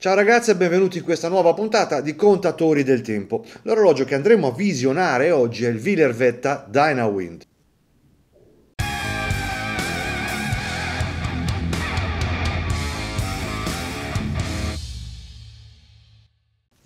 Ciao ragazzi e benvenuti in questa nuova puntata di Contatori del Tempo. L'orologio che andremo a visionare oggi è il Villervetta Dynawind.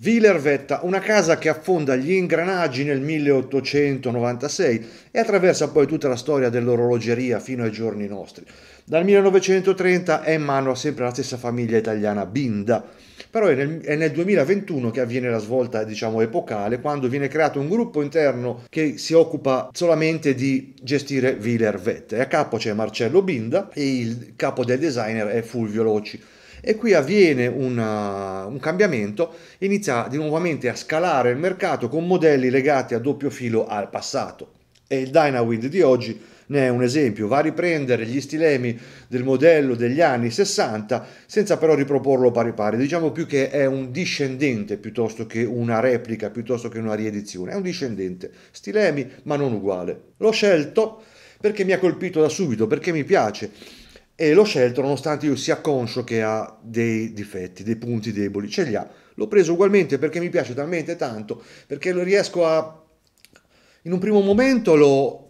Villervetta, una casa che affonda gli ingranaggi nel 1896 e attraversa poi tutta la storia dell'orologeria fino ai giorni nostri. Dal 1930 è in mano sempre la stessa famiglia italiana Binda, però è nel, è nel 2021 che avviene la svolta diciamo epocale quando viene creato un gruppo interno che si occupa solamente di gestire Villervetta. A capo c'è Marcello Binda e il capo del designer è Fulvio Loci e qui avviene una, uh, un cambiamento, inizia di nuovamente a scalare il mercato con modelli legati a doppio filo al passato e il Dynawind di oggi ne è un esempio, va a riprendere gli stilemi del modello degli anni 60 senza però riproporlo pari pari, diciamo più che è un discendente piuttosto che una replica, piuttosto che una riedizione, è un discendente, stilemi ma non uguale. L'ho scelto perché mi ha colpito da subito, perché mi piace e l'ho scelto nonostante io sia conscio che ha dei difetti, dei punti deboli, ce li ha. L'ho preso ugualmente perché mi piace talmente tanto, perché lo riesco a... In un primo momento l'ho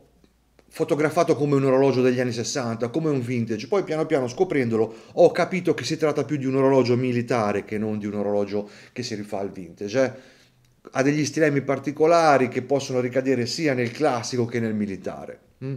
fotografato come un orologio degli anni 60, come un vintage, poi piano piano scoprendolo ho capito che si tratta più di un orologio militare che non di un orologio che si rifà al vintage. Eh? Ha degli stilemi particolari che possono ricadere sia nel classico che nel militare. Mm.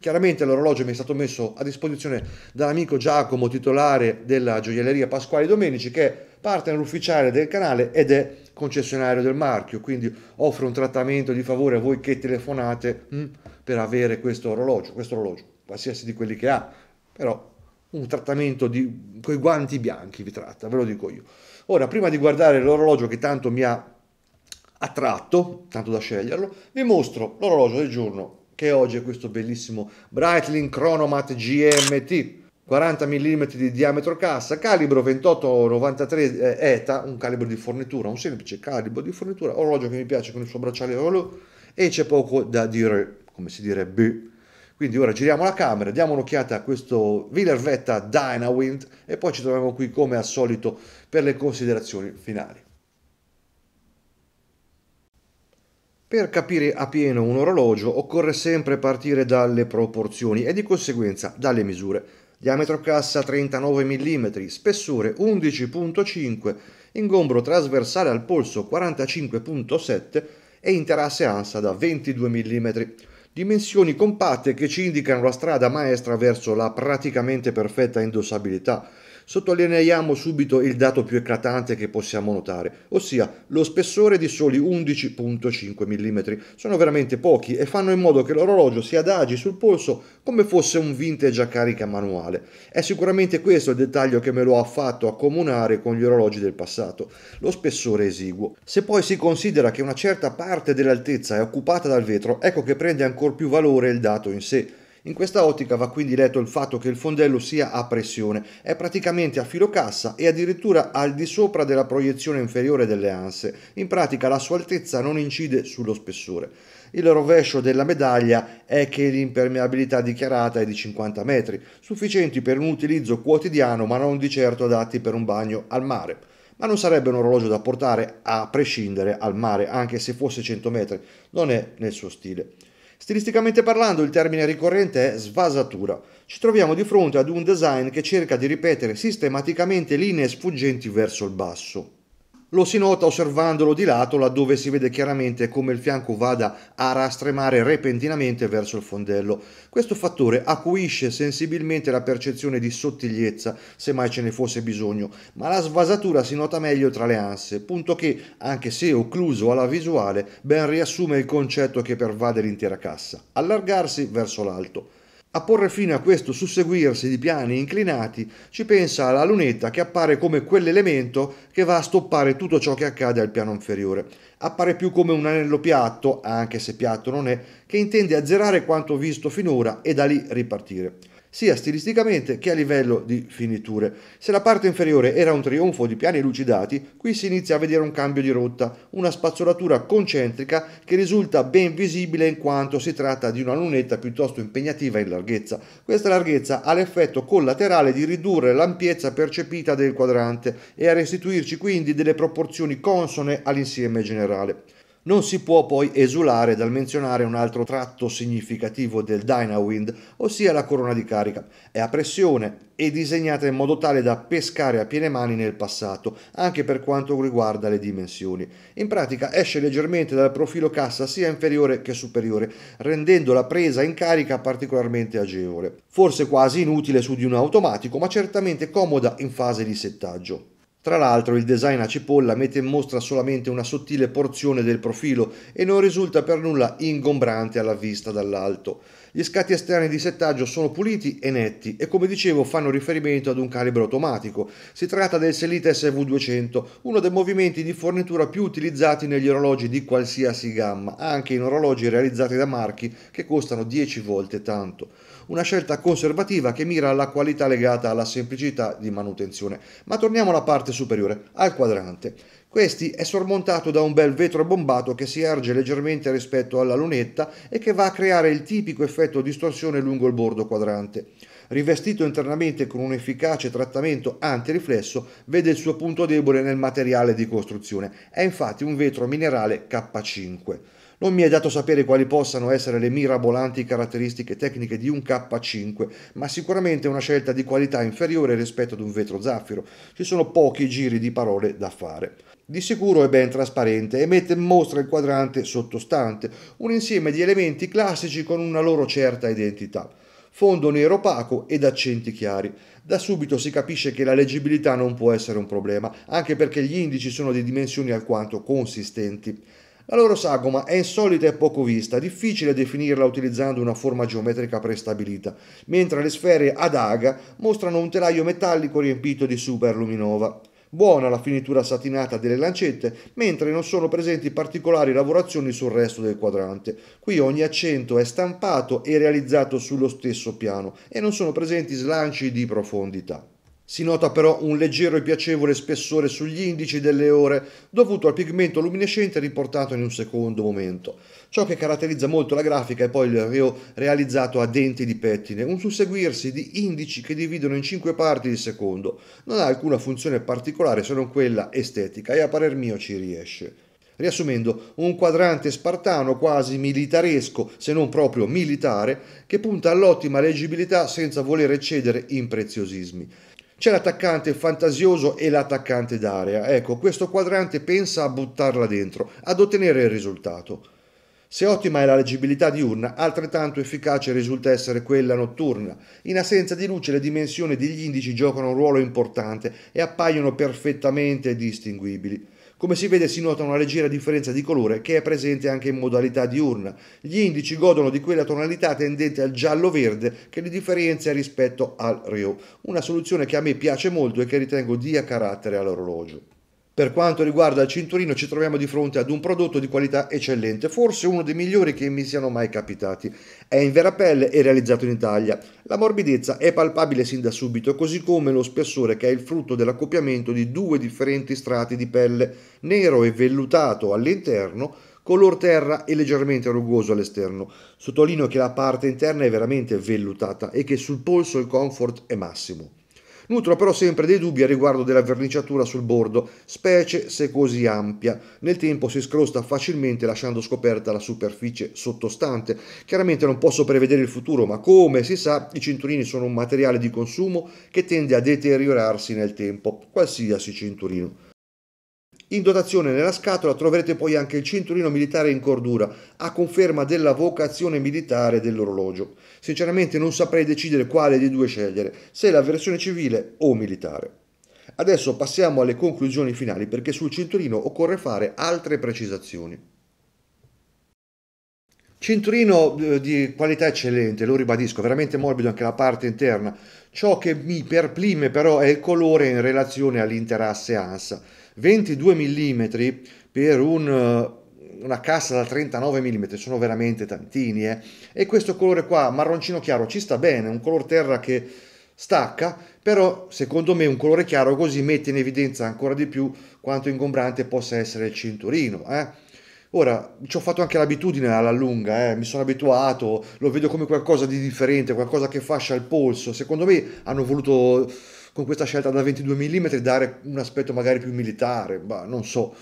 Chiaramente l'orologio mi è stato messo a disposizione dall'amico Giacomo, titolare della gioielleria Pasquali Domenici, che è partner ufficiale del canale ed è concessionario del marchio, quindi offre un trattamento di favore a voi che telefonate hm, per avere questo orologio, questo orologio, qualsiasi di quelli che ha, però un trattamento di, coi guanti bianchi vi tratta, ve lo dico io. Ora, prima di guardare l'orologio che tanto mi ha attratto, tanto da sceglierlo, vi mostro l'orologio del giorno che oggi è questo bellissimo Breitling Chronomat GMT. 40 mm di diametro cassa, calibro 28-93 eh, ETA, un calibro di fornitura, un semplice calibro di fornitura, orologio che mi piace con il suo bracciale Rollo e c'è poco da dire, come si direbbe. Quindi ora giriamo la camera, diamo un'occhiata a questo Villervetta Dynawind e poi ci troviamo qui come al solito per le considerazioni finali. Per capire appieno un orologio occorre sempre partire dalle proporzioni e di conseguenza dalle misure. Diametro cassa 39 mm, spessore 11.5, ingombro trasversale al polso 45.7 e interasse ansa da 22 mm. Dimensioni compatte che ci indicano la strada maestra verso la praticamente perfetta indossabilità Sottolineiamo subito il dato più eclatante che possiamo notare, ossia lo spessore di soli 11.5 mm. Sono veramente pochi e fanno in modo che l'orologio si adagi sul polso come fosse un vintage a carica manuale. È sicuramente questo il dettaglio che me lo ha fatto accomunare con gli orologi del passato, lo spessore esiguo. Se poi si considera che una certa parte dell'altezza è occupata dal vetro, ecco che prende ancora più valore il dato in sé. In questa ottica va quindi letto il fatto che il fondello sia a pressione, è praticamente a filo cassa e addirittura al di sopra della proiezione inferiore delle anse, in pratica la sua altezza non incide sullo spessore. Il rovescio della medaglia è che l'impermeabilità dichiarata è di 50 metri, sufficienti per un utilizzo quotidiano ma non di certo adatti per un bagno al mare ma non sarebbe un orologio da portare a prescindere al mare, anche se fosse 100 metri, non è nel suo stile. Stilisticamente parlando il termine ricorrente è svasatura. Ci troviamo di fronte ad un design che cerca di ripetere sistematicamente linee sfuggenti verso il basso. Lo si nota osservandolo di lato laddove si vede chiaramente come il fianco vada a rastremare repentinamente verso il fondello. Questo fattore acuisce sensibilmente la percezione di sottigliezza, se mai ce ne fosse bisogno, ma la svasatura si nota meglio tra le anse, punto che, anche se occluso alla visuale, ben riassume il concetto che pervade l'intera cassa, allargarsi verso l'alto. A porre fine a questo susseguirsi di piani inclinati ci pensa la lunetta che appare come quell'elemento che va a stoppare tutto ciò che accade al piano inferiore. Appare più come un anello piatto, anche se piatto non è, che intende azzerare quanto visto finora e da lì ripartire sia stilisticamente che a livello di finiture. Se la parte inferiore era un trionfo di piani lucidati, qui si inizia a vedere un cambio di rotta, una spazzolatura concentrica che risulta ben visibile in quanto si tratta di una lunetta piuttosto impegnativa in larghezza. Questa larghezza ha l'effetto collaterale di ridurre l'ampiezza percepita del quadrante e a restituirci quindi delle proporzioni consone all'insieme generale. Non si può poi esulare dal menzionare un altro tratto significativo del Dynawind, ossia la corona di carica. È a pressione e disegnata in modo tale da pescare a piene mani nel passato, anche per quanto riguarda le dimensioni. In pratica esce leggermente dal profilo cassa sia inferiore che superiore, rendendo la presa in carica particolarmente agevole. Forse quasi inutile su di un automatico, ma certamente comoda in fase di settaggio. Tra l'altro il design a cipolla mette in mostra solamente una sottile porzione del profilo e non risulta per nulla ingombrante alla vista dall'alto. Gli scatti esterni di settaggio sono puliti e netti e come dicevo fanno riferimento ad un calibro automatico. Si tratta del Selite SV200, uno dei movimenti di fornitura più utilizzati negli orologi di qualsiasi gamma, anche in orologi realizzati da marchi che costano 10 volte tanto. Una scelta conservativa che mira alla qualità legata alla semplicità di manutenzione. Ma torniamo alla parte superiore, al quadrante. Questi è sormontato da un bel vetro bombato che si erge leggermente rispetto alla lunetta e che va a creare il tipico effetto distorsione lungo il bordo quadrante. Rivestito internamente con un efficace trattamento antiriflesso, vede il suo punto debole nel materiale di costruzione. È infatti un vetro minerale K5. Non mi è dato sapere quali possano essere le mirabolanti caratteristiche tecniche di un K5, ma sicuramente una scelta di qualità inferiore rispetto ad un vetro zaffiro. Ci sono pochi giri di parole da fare. Di sicuro è ben trasparente e mette in mostra il quadrante sottostante, un insieme di elementi classici con una loro certa identità. Fondo nero opaco ed accenti chiari. Da subito si capisce che la leggibilità non può essere un problema, anche perché gli indici sono di dimensioni alquanto consistenti. La loro sagoma è insolita e poco vista, difficile definirla utilizzando una forma geometrica prestabilita, mentre le sfere ad aga mostrano un telaio metallico riempito di superluminova. Buona la finitura satinata delle lancette, mentre non sono presenti particolari lavorazioni sul resto del quadrante. Qui ogni accento è stampato e realizzato sullo stesso piano e non sono presenti slanci di profondità. Si nota però un leggero e piacevole spessore sugli indici delle ore, dovuto al pigmento luminescente riportato in un secondo momento. Ciò che caratterizza molto la grafica è poi il reo realizzato a denti di pettine, un susseguirsi di indici che dividono in cinque parti il secondo. Non ha alcuna funzione particolare se non quella estetica e a parer mio ci riesce. Riassumendo, un quadrante spartano quasi militaresco, se non proprio militare, che punta all'ottima leggibilità senza voler eccedere in preziosismi c'è l'attaccante fantasioso e l'attaccante d'area. Ecco, questo quadrante pensa a buttarla dentro, ad ottenere il risultato. Se ottima è la leggibilità diurna, altrettanto efficace risulta essere quella notturna. In assenza di luce le dimensioni degli indici giocano un ruolo importante e appaiono perfettamente distinguibili. Come si vede si nota una leggera differenza di colore che è presente anche in modalità diurna. Gli indici godono di quella tonalità tendente al giallo-verde che li differenzia rispetto al REO, una soluzione che a me piace molto e che ritengo dia carattere all'orologio. Per quanto riguarda il cinturino ci troviamo di fronte ad un prodotto di qualità eccellente, forse uno dei migliori che mi siano mai capitati. È in vera pelle e realizzato in Italia. La morbidezza è palpabile sin da subito, così come lo spessore che è il frutto dell'accoppiamento di due differenti strati di pelle, nero e vellutato all'interno, color terra e leggermente rugoso all'esterno. Sottolineo che la parte interna è veramente vellutata e che sul polso il comfort è massimo. Nutro però sempre dei dubbi a riguardo della verniciatura sul bordo, specie se così ampia. Nel tempo si scrosta facilmente lasciando scoperta la superficie sottostante. Chiaramente non posso prevedere il futuro, ma come si sa i cinturini sono un materiale di consumo che tende a deteriorarsi nel tempo, qualsiasi cinturino. In dotazione nella scatola troverete poi anche il cinturino militare in cordura, a conferma della vocazione militare dell'orologio. Sinceramente non saprei decidere quale dei due scegliere, se la versione civile o militare. Adesso passiamo alle conclusioni finali perché sul cinturino occorre fare altre precisazioni. Cinturino eh, di qualità eccellente, lo ribadisco, veramente morbido anche la parte interna. Ciò che mi perplime però è il colore in relazione all'interasse ANSA. 22 mm per un, eh, una cassa da 39 mm, sono veramente tantini, eh? e questo colore qua, marroncino chiaro, ci sta bene, un color terra che stacca, però secondo me un colore chiaro così mette in evidenza ancora di più quanto ingombrante possa essere il cinturino. Eh? Ora, ci ho fatto anche l'abitudine alla lunga, eh? mi sono abituato, lo vedo come qualcosa di differente, qualcosa che fascia il polso, secondo me hanno voluto con questa scelta da 22 mm dare un aspetto magari più militare, ma non so.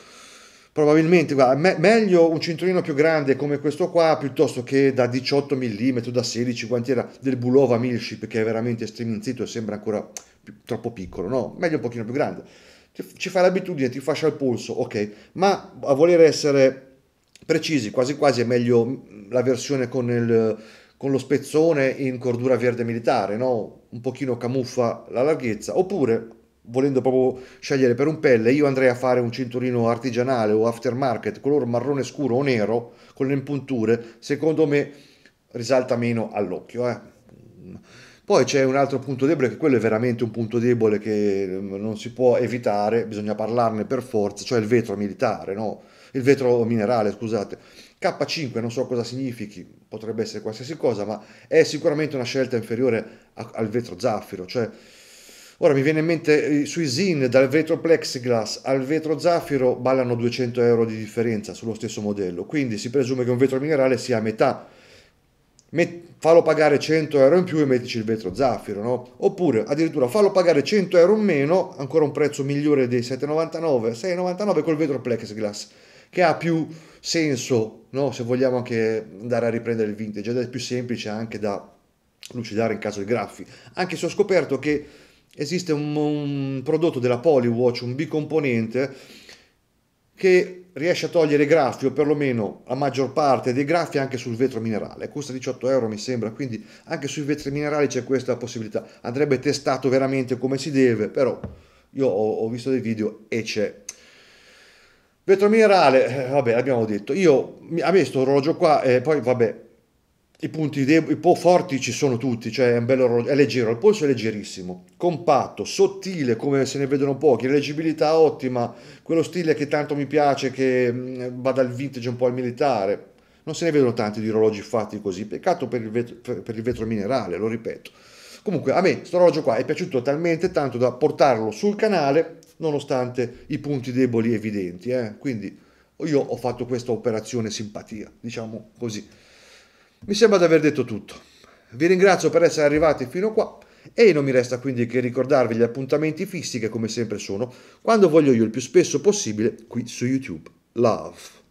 Probabilmente, guarda, me- meglio un cinturino più grande come questo qua piuttosto che da 18 mm, da 16, quanti era del Bulova Milship che è veramente striminzito e sembra ancora più, troppo piccolo, no? Meglio un pochino più grande. Ci, ci fa l'abitudine, ti fascia il polso, ok, ma a voler essere precisi, quasi quasi è meglio la versione con, il, con lo spezzone in cordura verde militare, no? un pochino camuffa la larghezza, oppure volendo proprio scegliere per un pelle, io andrei a fare un cinturino artigianale o aftermarket, color marrone scuro o nero, con le impunture, secondo me risalta meno all'occhio. Eh. Poi c'è un altro punto debole, che quello è veramente un punto debole che mm, non si può evitare, bisogna parlarne per forza, cioè il vetro militare, no? il vetro minerale, scusate 5 non so cosa significhi, potrebbe essere qualsiasi cosa, ma è sicuramente una scelta inferiore a, al vetro zaffiro. Cioè, ora mi viene in mente eh, sui Zin dal vetro plexiglass al vetro zaffiro ballano 200 euro di differenza sullo stesso modello, quindi si presume che un vetro minerale sia a metà. Met- fallo pagare 100 euro in più e mettici il vetro zaffiro, no? Oppure addirittura fallo pagare 100 euro in meno, ancora un prezzo migliore dei 7,99, 6,99 col vetro plexiglass, che ha più senso, no? se vogliamo anche andare a riprendere il vintage, ed è più semplice anche da lucidare in caso di graffi. Anche se ho scoperto che esiste un, un prodotto della Polywatch, un bicomponente, che riesce a togliere i graffi o perlomeno la maggior parte dei graffi anche sul vetro minerale costa 18 euro mi sembra quindi anche sui vetri minerali c'è questa possibilità andrebbe testato veramente come si deve però io ho, ho visto dei video e c'è Vetro minerale, eh, vabbè, l'abbiamo detto. Io, a me sto orologio qua, eh, poi vabbè, i punti deboli, i po' forti ci sono tutti, cioè è un bello orologio, è leggero, il polso è leggerissimo, compatto, sottile come se ne vedono pochi, leggibilità ottima, quello stile che tanto mi piace, che mm, va dal vintage un po' al militare, non se ne vedono tanti di orologi fatti così, peccato per il vetro, per il vetro minerale, lo ripeto. Comunque a me questo orologio qua è piaciuto talmente tanto da portarlo sul canale nonostante i punti deboli evidenti. Eh? Quindi io ho fatto questa operazione simpatia, diciamo così. Mi sembra di aver detto tutto. Vi ringrazio per essere arrivati fino a qua e non mi resta quindi che ricordarvi gli appuntamenti fissi che come sempre sono quando voglio io il più spesso possibile qui su YouTube. Love.